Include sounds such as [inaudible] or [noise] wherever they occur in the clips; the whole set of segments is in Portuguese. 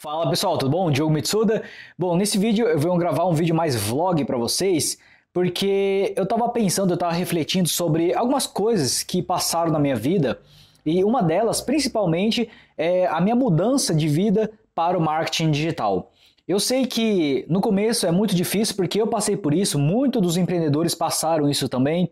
Fala pessoal, tudo bom? Diogo Mitsuda. Bom, nesse vídeo eu vou gravar um vídeo mais vlog para vocês, porque eu estava pensando, eu estava refletindo sobre algumas coisas que passaram na minha vida, e uma delas, principalmente, é a minha mudança de vida para o marketing digital. Eu sei que no começo é muito difícil porque eu passei por isso, muitos dos empreendedores passaram isso também,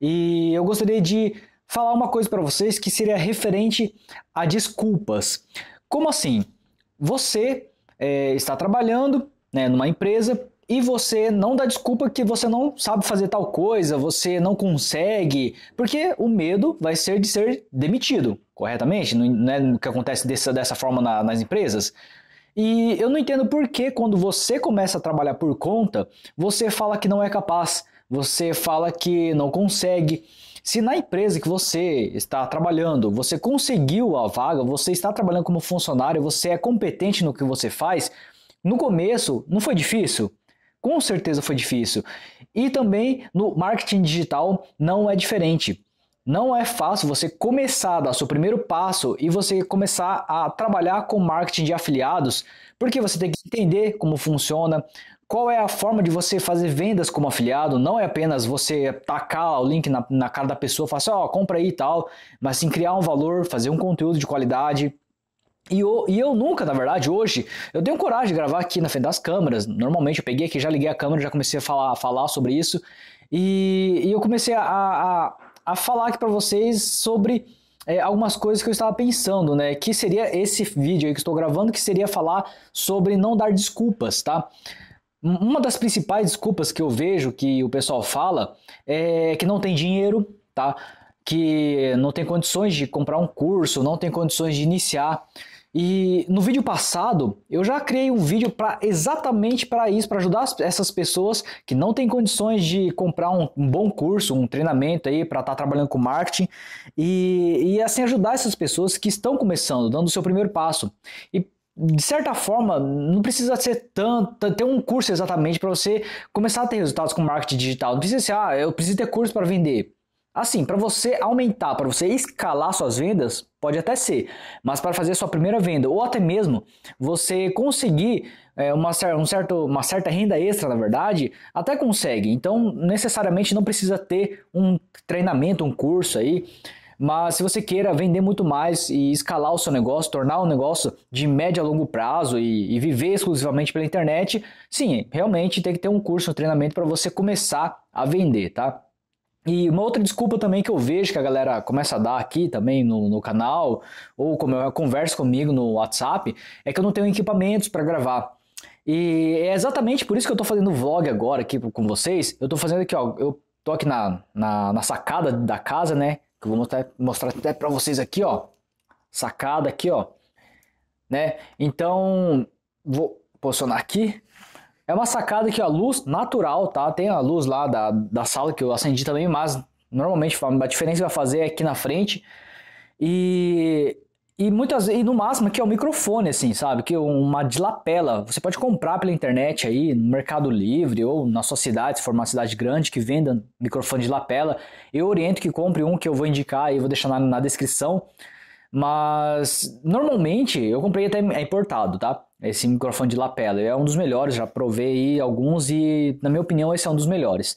e eu gostaria de falar uma coisa para vocês que seria referente a desculpas. Como assim? você é, está trabalhando né, numa empresa e você não dá desculpa que você não sabe fazer tal coisa, você não consegue, porque o medo vai ser de ser demitido, corretamente? Não é né, o que acontece dessa, dessa forma na, nas empresas? E eu não entendo por que, quando você começa a trabalhar por conta, você fala que não é capaz, você fala que não consegue. Se na empresa que você está trabalhando, você conseguiu a vaga, você está trabalhando como funcionário, você é competente no que você faz, no começo não foi difícil? Com certeza foi difícil. E também no marketing digital não é diferente. Não é fácil você começar, dar seu primeiro passo e você começar a trabalhar com marketing de afiliados, porque você tem que entender como funciona, qual é a forma de você fazer vendas como afiliado? Não é apenas você tacar o link na, na cara da pessoa, falar assim, ó, oh, compra aí e tal, mas sim criar um valor, fazer um conteúdo de qualidade, e eu, e eu, nunca, na verdade, hoje, eu tenho coragem de gravar aqui na frente das câmeras. Normalmente eu peguei aqui, já liguei a câmera, já comecei a falar, falar sobre isso. E, e eu comecei a, a, a falar aqui para vocês sobre é, algumas coisas que eu estava pensando, né? Que seria esse vídeo aí que estou gravando, que seria falar sobre não dar desculpas, tá? Uma das principais desculpas que eu vejo que o pessoal fala é que não tem dinheiro, tá? Que não tem condições de comprar um curso, não tem condições de iniciar. E no vídeo passado eu já criei um vídeo para exatamente para isso, para ajudar essas pessoas que não têm condições de comprar um, um bom curso, um treinamento aí para estar tá trabalhando com marketing e, e assim ajudar essas pessoas que estão começando, dando o seu primeiro passo. E de certa forma, não precisa ser tanto, ter um curso exatamente para você começar a ter resultados com marketing digital. Não precisa ser, ah, eu preciso ter curso para vender. Assim, para você aumentar, para você escalar suas vendas, pode até ser, mas para fazer sua primeira venda ou até mesmo você conseguir é, uma, um certo, uma certa renda extra, na verdade, até consegue. Então, necessariamente não precisa ter um treinamento, um curso aí. Mas se você queira vender muito mais e escalar o seu negócio, tornar o um negócio de médio a longo prazo e, e, viver exclusivamente pela internet, sim, realmente tem que ter um curso, um treinamento para você começar a vender, tá? E uma outra desculpa também que eu vejo que a galera começa a dar aqui também no, no canal, ou como eu converso comigo no WhatsApp, é que eu não tenho equipamentos para gravar. E é exatamente por isso que eu tô fazendo vlog agora aqui com vocês. Eu tô fazendo aqui, ó, eu tô aqui na, na, na sacada da casa, né? eu vou mostrar, mostrar até para vocês aqui, ó. Sacada aqui, ó. Né? Então, vou posicionar aqui. É uma sacada que a luz natural, tá? Tem a luz lá da, da sala que eu acendi também, mas normalmente a diferença que vai fazer é aqui na frente. E e muitas e no máximo que é o microfone, assim, sabe? Que é uma de lapela. Você pode comprar pela internet aí, no Mercado Livre ou na sua cidade, se for uma cidade grande que venda microfone de lapela. Eu oriento que compre um que eu vou indicar e vou deixar na, na, descrição. Mas normalmente eu comprei até é importado, tá? Esse microfone de lapela. É um dos melhores, já provei alguns e, na minha opinião, esse é um dos melhores.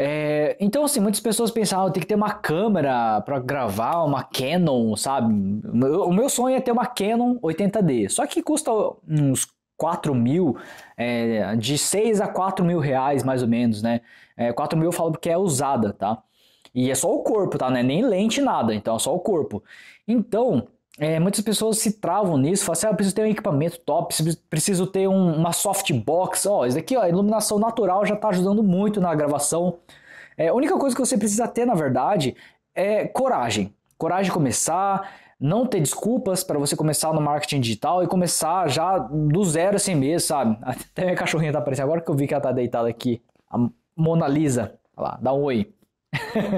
É, então, assim, muitas pessoas pensavam, ah, tem que ter uma câmera para gravar, uma Canon, sabe? O meu sonho é ter uma Canon 80D, só que custa uns 4 mil, é, de 6 a 4 mil reais, mais ou menos, né? É, 4 mil eu falo porque é usada, tá? E é só o corpo, tá? Não é nem lente, nada, então é só o corpo. Então, é, muitas pessoas se travam nisso, falam assim, ah, eu preciso ter um equipamento top, preciso ter um, uma softbox, ó, isso daqui, ó, iluminação natural já está ajudando muito na gravação. É, a única coisa que você precisa ter, na verdade, é coragem. Coragem de começar, não ter desculpas para você começar no marketing digital e começar já do zero sem assim mês, sabe? [laughs] Até minha cachorrinha tá aparecendo agora que eu vi que ela tá deitada aqui, a Mona Lisa, Olha lá, dá um oi. [laughs]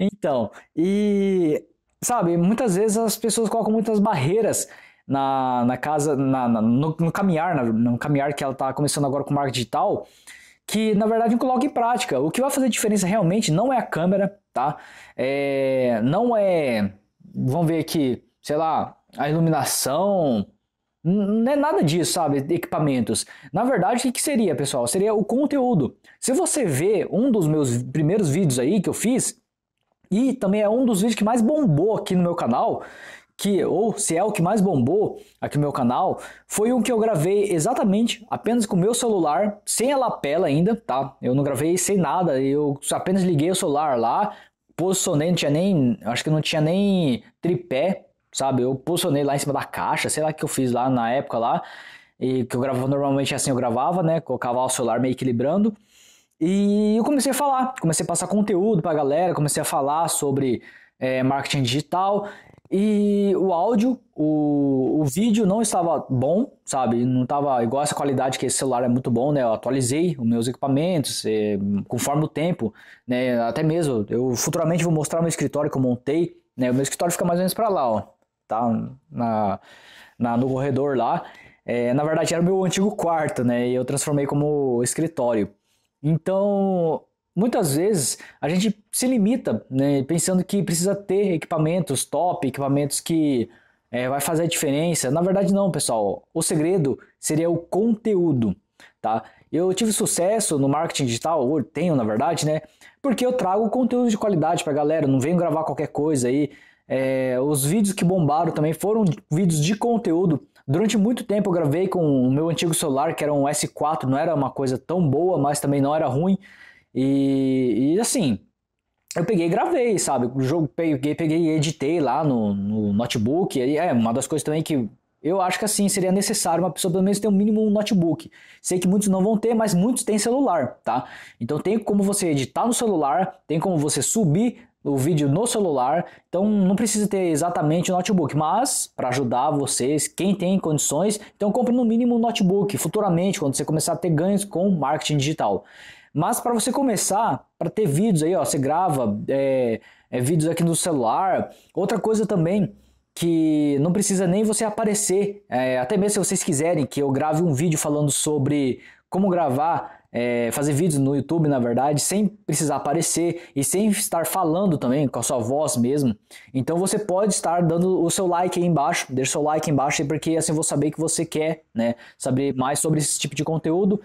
então, e sabe, muitas vezes as pessoas colocam muitas barreiras na, na casa, na, na no, no, caminhar, na, no caminhar que ela está começando agora com marketing digital, que na verdade não coloca em prática. O que vai fazer diferença realmente não é a câmera, tá? É, não é, vamos ver aqui, sei lá, a iluminação, não é nada disso, sabe? Equipamentos. Na verdade, o que, seria, pessoal? Seria o conteúdo. Se você vê um dos meus primeiros vídeos aí que eu fiz, e também é um dos vídeos que mais bombou aqui no meu canal, que ou se é o que mais bombou aqui no meu canal, foi um que eu gravei exatamente apenas com o meu celular, sem a lapela ainda, tá? Eu não gravei sem nada, eu apenas liguei o celular lá, posicionei, não tinha nem, acho que não tinha nem tripé, sabe? Eu posicionei lá em cima da caixa, sei lá o que eu fiz lá na época lá, e que eu gravava normalmente assim, eu gravava, né? Colocava o celular meio equilibrando. E eu comecei a falar, comecei a passar conteúdo para a galera, comecei a falar sobre é, marketing digital. E o áudio, o, o vídeo não estava bom, sabe? Não estava igual essa qualidade que esse celular é muito bom, né? Eu atualizei os meus equipamentos é, conforme o tempo, né? Até mesmo, eu futuramente vou mostrar meu escritório que eu montei, né? O meu escritório fica mais ou menos para lá, ó. Tá na, na, no corredor lá. É, na verdade era o meu antigo quarto, né? E eu transformei como escritório. Então, muitas vezes a gente se limita, né, pensando que precisa ter equipamentos top, equipamentos que é, vai fazer a diferença. Na verdade, não, pessoal. O segredo seria o conteúdo, tá? Eu tive sucesso no marketing digital, ou tenho na verdade, né? Porque eu trago conteúdo de qualidade para galera, não venho gravar qualquer coisa aí. É, os vídeos que bombaram também foram vídeos de conteúdo Durante muito tempo eu gravei com o meu antigo celular, que era um S4, não era uma coisa tão boa, mas também não era ruim. E, e assim, eu peguei e gravei, sabe? O jogo peguei, peguei e editei lá no, no notebook. E é uma das coisas também que eu acho que assim seria necessário uma pessoa pelo menos ter um mínimo um notebook. Sei que muitos não vão ter, mas muitos têm celular, tá? Então tem como você editar no celular, tem como você subir o vídeo no celular, então não precisa ter exatamente o notebook, mas para ajudar vocês, quem tem condições, então compre no mínimo um notebook futuramente quando você começar a ter ganhos com marketing digital. Mas para você começar, para ter vídeos aí, ó, você grava é, é, vídeos aqui no celular. Outra coisa também que não precisa nem você aparecer, é, até mesmo se vocês quiserem que eu grave um vídeo falando sobre como gravar é, fazer vídeos no YouTube, na verdade, sem precisar aparecer e sem estar falando também com a sua voz mesmo. Então você pode estar dando o seu like aí embaixo, deixa o seu like aí embaixo porque assim eu vou saber que você quer, né, saber mais sobre esse tipo de conteúdo.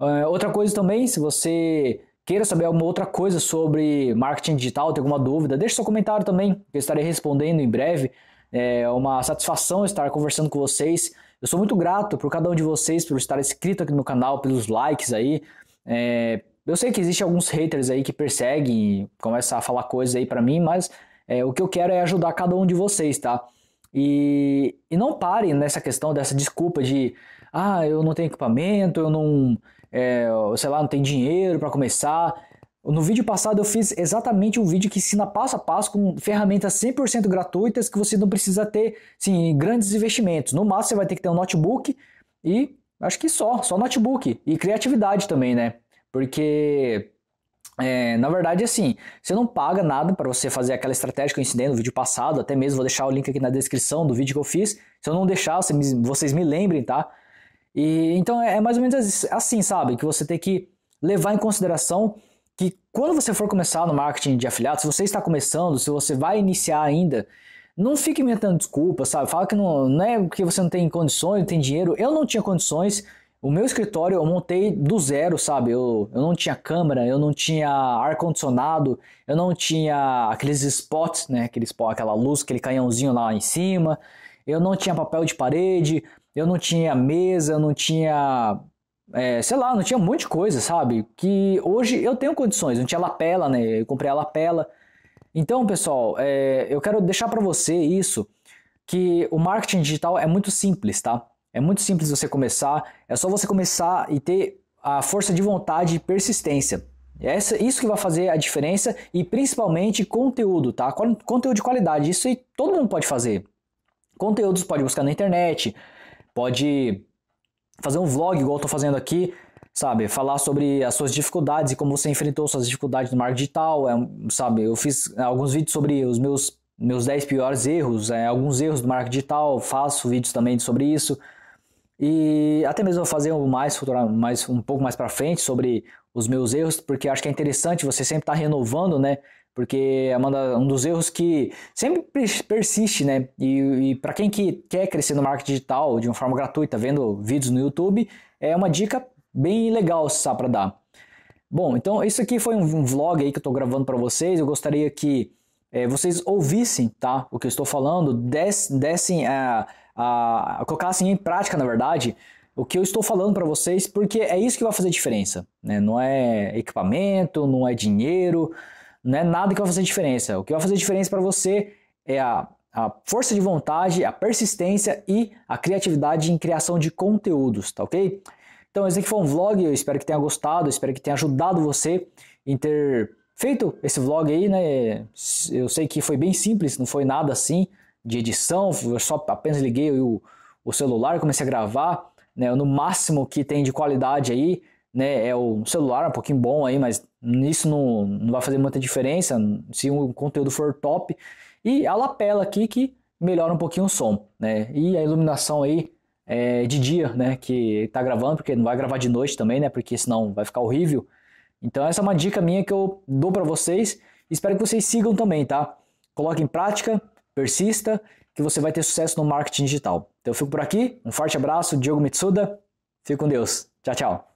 É, outra coisa também, se você queira saber alguma outra coisa sobre marketing digital, tem alguma dúvida, deixa seu comentário também, que eu estarei respondendo em breve. É uma satisfação estar conversando com vocês. Eu sou muito grato por cada um de vocês, por estar inscrito aqui no canal, pelos likes aí. É, eu sei que existe alguns haters aí que perseguem e começam a falar coisas aí para mim, mas é, o que eu quero é ajudar cada um de vocês, tá? E, e não parem nessa questão dessa desculpa de ah, eu não tenho equipamento, eu não, é, sei lá, não tenho dinheiro para começar. No vídeo passado eu fiz exatamente um vídeo que ensina passo a passo com ferramentas 100% gratuitas que você não precisa ter sim, grandes investimentos. No máximo você vai ter que ter um notebook e acho que só, só notebook e criatividade também, né? Porque é, na verdade, assim, você não paga nada para você fazer aquela estratégia que eu ensinei no vídeo passado, até mesmo vou deixar o link aqui na descrição do vídeo que eu fiz. Se eu não deixar, vocês me lembrem, tá? E então é, é mais ou menos assim, sabe? Que você tem que levar em consideração que quando você for começar no marketing de afiliados, se você está começando, se você vai iniciar ainda, não fique inventando desculpas, sabe? Fala que não, não é porque você não tem condições, não tem dinheiro. Eu não tinha condições. O meu escritório eu montei do zero, sabe? Eu, eu não tinha câmera, eu não tinha ar-condicionado, eu não tinha aqueles spots, né? Aquele spot, aquela luz, aquele canhãozinho lá em cima. Eu não tinha papel de parede, eu não tinha mesa, eu não tinha é, sei lá, não tinha um monte de coisa, sabe? Que hoje eu tenho condições, não tinha lapela, né? Eu comprei a lapela. Então, pessoal, é, eu quero deixar para você isso, que o marketing digital é muito simples, tá? É muito simples você começar, é só você começar e ter a força de vontade e persistência. Essa, isso que vai fazer a diferença e principalmente conteúdo, tá? Conteúdo de qualidade, isso aí todo mundo pode fazer. Conteúdos pode buscar na internet, pode fazer um vlog igual eu tô fazendo aqui, sabe? Falar sobre as suas dificuldades e como você enfrentou suas dificuldades no marketing digital, é, sabe? Eu fiz é, alguns vídeos sobre os meus meus 10 piores erros, é, alguns erros do marketing digital, faço vídeos também sobre isso. E até mesmo vou fazer um mais, mais um pouco mais para frente sobre os meus erros, porque acho que é interessante você sempre estar tá renovando, né? porque é uma, um dos erros que sempre persiste, né? E, e para quem que quer crescer no marketing digital de uma forma gratuita, vendo vídeos no YouTube, é uma dica bem legal sabe, para dar. Bom, então isso aqui foi um, um vlog aí que eu estou gravando para vocês. Eu gostaria que é, vocês ouvissem, tá? O que eu estou falando, des, dessem a, a, a colocassem em prática, na verdade, o que eu estou falando para vocês, porque é isso que vai fazer diferença, né? Não é equipamento, não é dinheiro não é nada que vai fazer diferença. O que vai fazer diferença para você é a, a, força de vontade, a persistência e a criatividade em criação de conteúdos, tá ok? Então, esse aqui foi um vlog, eu espero que tenha gostado, espero que tenha ajudado você em ter feito esse vlog aí, né? Eu sei que foi bem simples, não foi nada assim de edição, eu só apenas liguei o, o celular, comecei a gravar, né? No máximo que tem de qualidade aí, né, é o celular, um pouquinho bom aí, mas isso não, não vai fazer muita diferença se o conteúdo for top. E a lapela aqui que melhora um pouquinho o som, né? E a iluminação aí é, de dia, né, que tá gravando, porque não vai gravar de noite também, né, porque senão vai ficar horrível. Então essa é uma dica minha que eu dou para vocês, espero que vocês sigam também, tá? Coloque em prática, persista, que você vai ter sucesso no marketing digital. Então eu fico por aqui, um forte abraço, Diogo Mitsuda, fique com Deus, tchau, tchau.